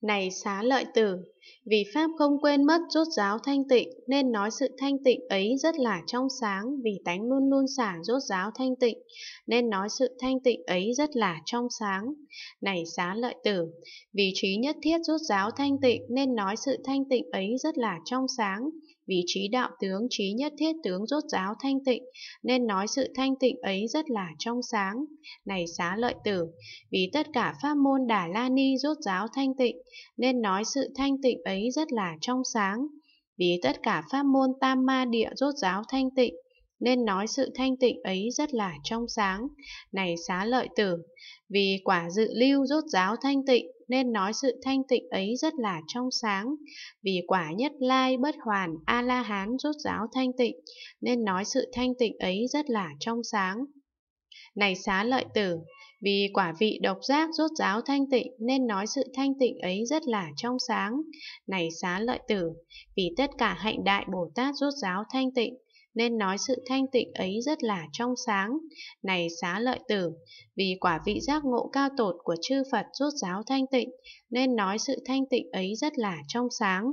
này xá lợi tử vì Pháp không quên mất rốt giáo thanh tịnh nên nói sự thanh tịnh ấy rất là trong sáng vì tánh luôn luôn xả rốt giáo thanh tịnh nên nói sự thanh tịnh ấy rất là trong sáng. Này xá lợi tử, vì trí nhất thiết rốt giáo thanh tịnh nên nói sự thanh tịnh ấy rất là trong sáng vì trí đạo tướng trí nhất thiết tướng rốt giáo thanh tịnh nên nói sự thanh tịnh ấy rất là trong sáng này xá lợi tử vì tất cả pháp môn đà la ni rốt giáo thanh tịnh nên nói sự thanh tịnh định ấy rất là trong sáng. Vì tất cả pháp môn tam ma địa rốt giáo thanh tịnh, nên nói sự thanh tịnh ấy rất là trong sáng. Này xá lợi tử, vì quả dự lưu rốt giáo thanh tịnh, nên nói sự thanh tịnh ấy rất là trong sáng. Vì quả nhất lai bất hoàn A-la-hán rốt giáo thanh tịnh, nên nói sự thanh tịnh ấy rất là trong sáng. Này xá lợi tử, vì quả vị độc giác rốt ráo thanh tịnh nên nói sự thanh tịnh ấy rất là trong sáng. Này xá lợi tử, vì tất cả hạnh đại Bồ Tát rốt ráo thanh tịnh nên nói sự thanh tịnh ấy rất là trong sáng. Này xá lợi tử, vì quả vị giác ngộ cao tột của chư Phật rốt ráo thanh tịnh nên nói sự thanh tịnh ấy rất là trong sáng.